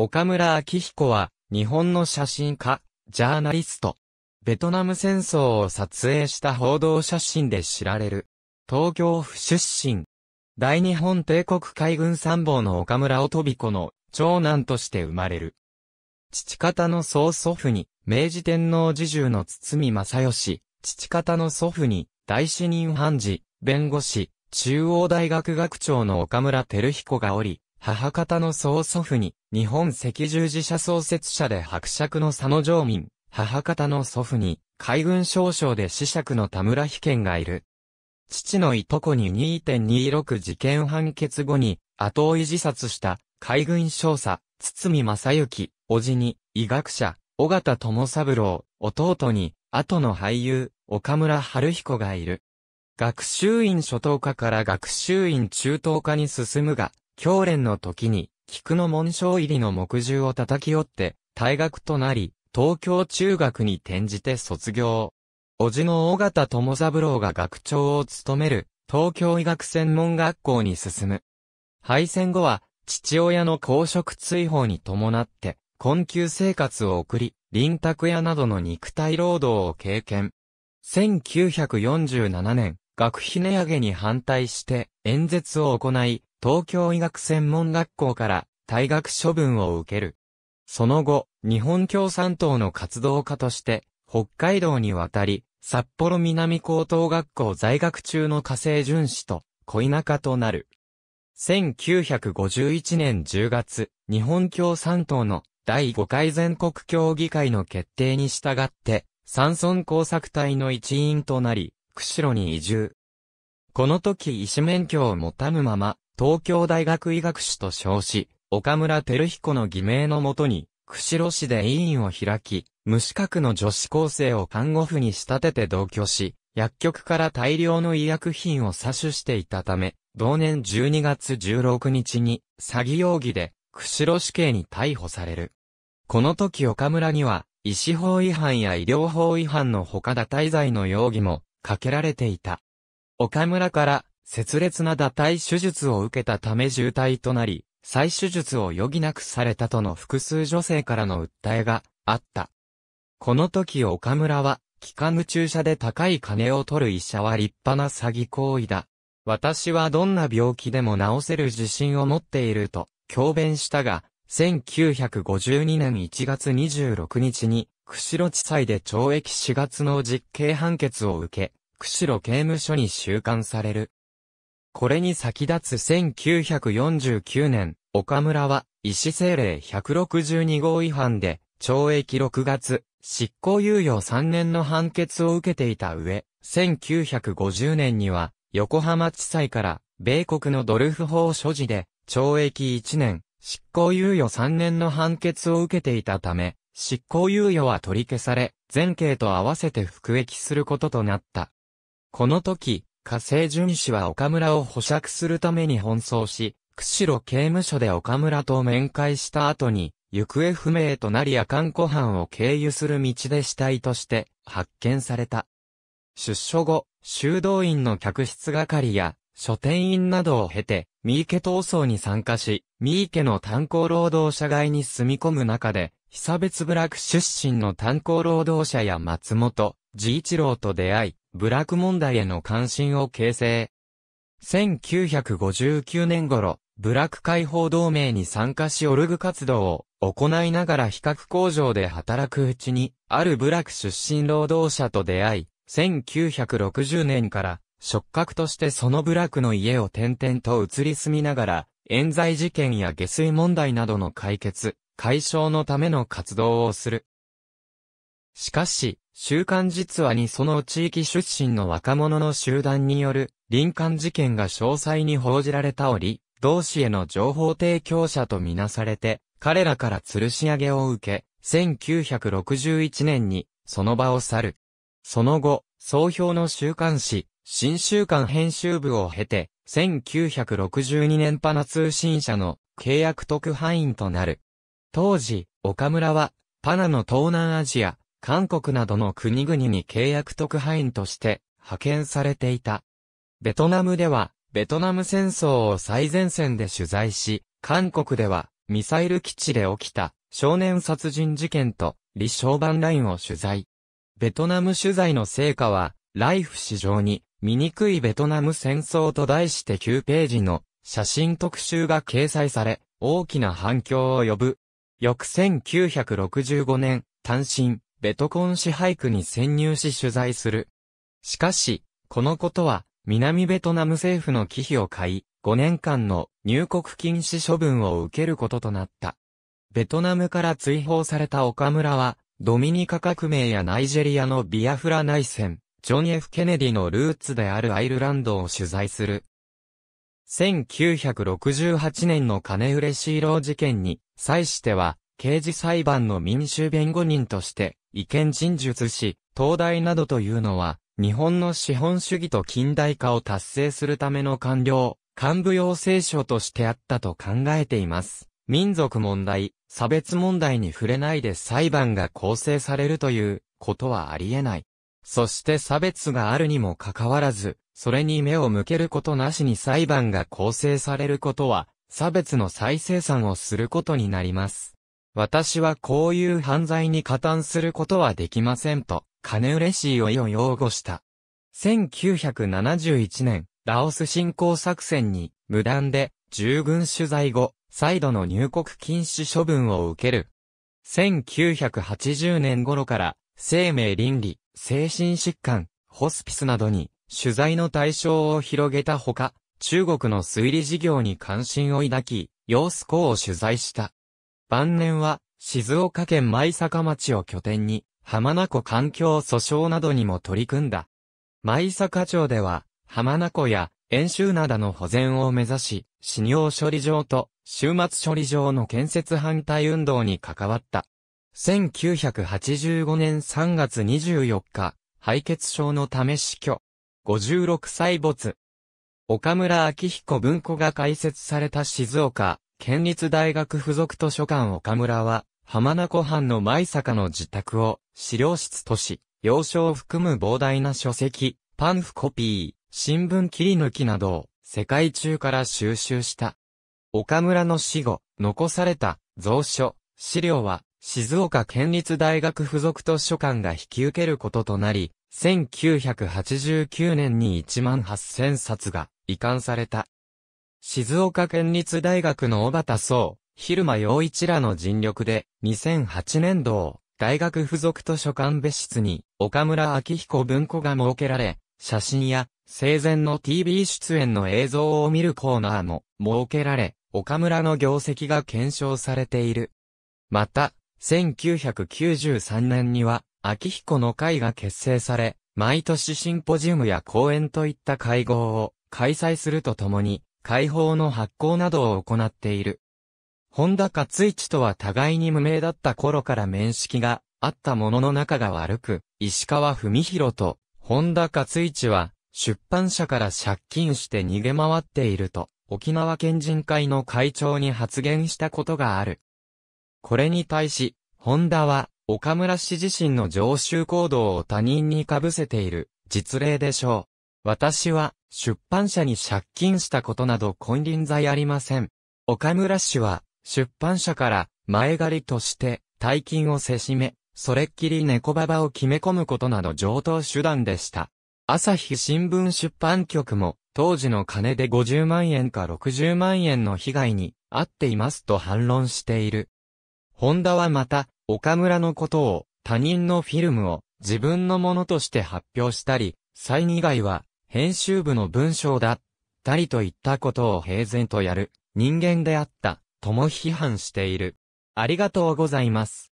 岡村明彦は、日本の写真家、ジャーナリスト。ベトナム戦争を撮影した報道写真で知られる。東京府出身。大日本帝国海軍参謀の岡村乙彦の長男として生まれる。父方の曽祖父に、明治天皇侍従の堤正義、父方の祖父に、大死人判事、弁護士、中央大学学長の岡村照彦がおり、母方の曹祖父に、日本赤十字社創設者で伯爵の佐野常民、母方の祖父に、海軍少将で子爵の田村被験がいる。父のいとこに2.26事件判決後に、後追い自殺した、海軍少佐、堤正幸、叔父に、医学者、尾形智三郎、弟に、後の俳優、岡村春彦がいる。学習院初等科から学習院中等科に進むが、教練の時に、菊の紋章入りの木獣を叩き折って、退学となり、東京中学に転じて卒業。叔父の尾形友三郎が学長を務める、東京医学専門学校に進む。敗戦後は、父親の公職追放に伴って、困窮生活を送り、臨宅屋などの肉体労働を経験。1947年、学費値上げに反対して演説を行い、東京医学専門学校から退学処分を受ける。その後、日本共産党の活動家として、北海道に渡り、札幌南高等学校在学中の火星巡視と恋仲となる。1951年10月、日本共産党の第5回全国協議会の決定に従って、山村工作隊の一員となり、釧路に移住。この時医師免許を持たぬまま、東京大学医学士と称し、岡村照彦の偽名のもとに、釧路市で委員を開き、無資格の女子高生を看護婦に仕立てて同居し、薬局から大量の医薬品を詐取していたため、同年12月16日に、詐欺容疑で、釧路市警に逮捕される。この時岡村には、医師法違反や医療法違反の他堕滞罪の容疑も、かけられていた。岡村から、切烈な打体手術を受けたため重体となり、再手術を余儀なくされたとの複数女性からの訴えがあった。この時岡村は、機関注射で高い金を取る医者は立派な詐欺行為だ。私はどんな病気でも治せる自信を持っていると、強弁したが、1952年1月26日に、釧路地裁で懲役4月の実刑判決を受け、釧路刑務所に収監される。これに先立つ1949年、岡村は、医師政令162号違反で、懲役6月、執行猶予3年の判決を受けていた上、1950年には、横浜地裁から、米国のドルフ法所持で、懲役1年、執行猶予3年の判決を受けていたため、執行猶予は取り消され、全刑と合わせて服役することとなった。この時、火星淳氏は岡村を保釈するために奔走し、釧路刑務所で岡村と面会した後に、行方不明となり夜間湖畔を経由する道で死体として発見された。出所後、修道院の客室係や書店員などを経て、三池闘争に参加し、三池の炭鉱労働者街に住み込む中で、被差別部落出身の炭鉱労働者や松本、治一郎と出会い、部落問題への関心を形成。1959年頃、部落解放同盟に参加しオルグ活動を行いながら比較工場で働くうちに、ある部落出身労働者と出会い、1960年から触覚としてその部落の家を転々と移り住みながら、冤罪事件や下水問題などの解決、解消のための活動をする。しかし、週刊実話にその地域出身の若者の集団による林間事件が詳細に報じられたおり、同志への情報提供者とみなされて、彼らから吊るし上げを受け、1961年にその場を去る。その後、総評の週刊誌、新週刊編集部を経て、1962年パナ通信社の契約特派員となる。当時、岡村は、パナの東南アジア、韓国などの国々に契約特派員として派遣されていた。ベトナムでは、ベトナム戦争を最前線で取材し、韓国では、ミサイル基地で起きた少年殺人事件と、李承版ラインを取材。ベトナム取材の成果は、ライフ史上に、醜いベトナム戦争と題して9ページの写真特集が掲載され、大きな反響を呼ぶ。翌1965年、単身、ベトコン支配区に潜入し取材する。しかし、このことは、南ベトナム政府の忌避を買い、5年間の入国禁止処分を受けることとなった。ベトナムから追放された岡村は、ドミニカ革命やナイジェリアのビアフラ内戦、ジョン・ F・ ケネディのルーツであるアイルランドを取材する。1968年の金嬉しシーロー事件に、際しては、刑事裁判の民衆弁護人として、意見陳述し、東大などというのは、日本の資本主義と近代化を達成するための官僚、幹部養成所としてあったと考えています。民族問題、差別問題に触れないで裁判が構成されるということはあり得ない。そして差別があるにもかかわらず、それに目を向けることなしに裁判が構成されることは、差別の再生産をすることになります。私はこういう犯罪に加担することはできませんと、金嬉しいをを擁護した。1971年、ラオス侵攻作戦に、無断で、従軍取材後、再度の入国禁止処分を受ける。1980年頃から、生命倫理、精神疾患、ホスピスなどに、取材の対象を広げたほか、中国の推理事業に関心を抱き、様子校を取材した。晩年は、静岡県舞坂町を拠点に、浜名湖環境訴訟などにも取り組んだ。舞坂町では、浜名湖や遠州灘の保全を目指し、死尿処理場と終末処理場の建設反対運動に関わった。1985年3月24日、敗血症のため死去。56歳没。岡村明彦文庫が開設された静岡県立大学附属図書館岡村は、浜名湖藩の舞坂の自宅を、資料室とし、要所を含む膨大な書籍、パンフコピー、新聞切り抜きなどを、世界中から収集した。岡村の死後、残された、蔵書、資料は、静岡県立大学附属図書館が引き受けることとなり、1989年に1万8000冊が移管された。静岡県立大学の小畑総、昼間陽一らの尽力で、2008年度を、大学附属図書館別室に、岡村明彦文庫が設けられ、写真や、生前の TV 出演の映像を見るコーナーも、設けられ、岡村の業績が検証されている。また、1993年には、秋彦の会が結成され、毎年シンポジウムや講演といった会合を開催するとともに、解放の発行などを行っている。本田勝一とは互いに無名だった頃から面識があったものの仲が悪く、石川文弘と本田勝一は出版社から借金して逃げ回っていると沖縄県人会の会長に発言したことがある。これに対し、本田は岡村氏自身の常習行動を他人に被せている実例でしょう。私は、出版社に借金したことなど婚輪罪ありません。岡村氏は、出版社から前借りとして大金をせしめ、それっきり猫ババを決め込むことなど上等手段でした。朝日新聞出版局も、当時の金で50万円か60万円の被害に遭っていますと反論している。ホンダはまた、岡村のことを、他人のフィルムを自分のものとして発表したり、再以外は、編集部の文章だったりといったことを平然とやる人間であったとも批判している。ありがとうございます。